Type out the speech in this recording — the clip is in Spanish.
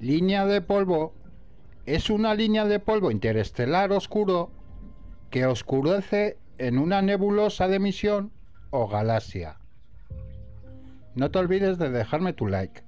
línea de polvo es una línea de polvo interestelar oscuro que oscurece en una nebulosa de misión o galaxia. No te olvides de dejarme tu like.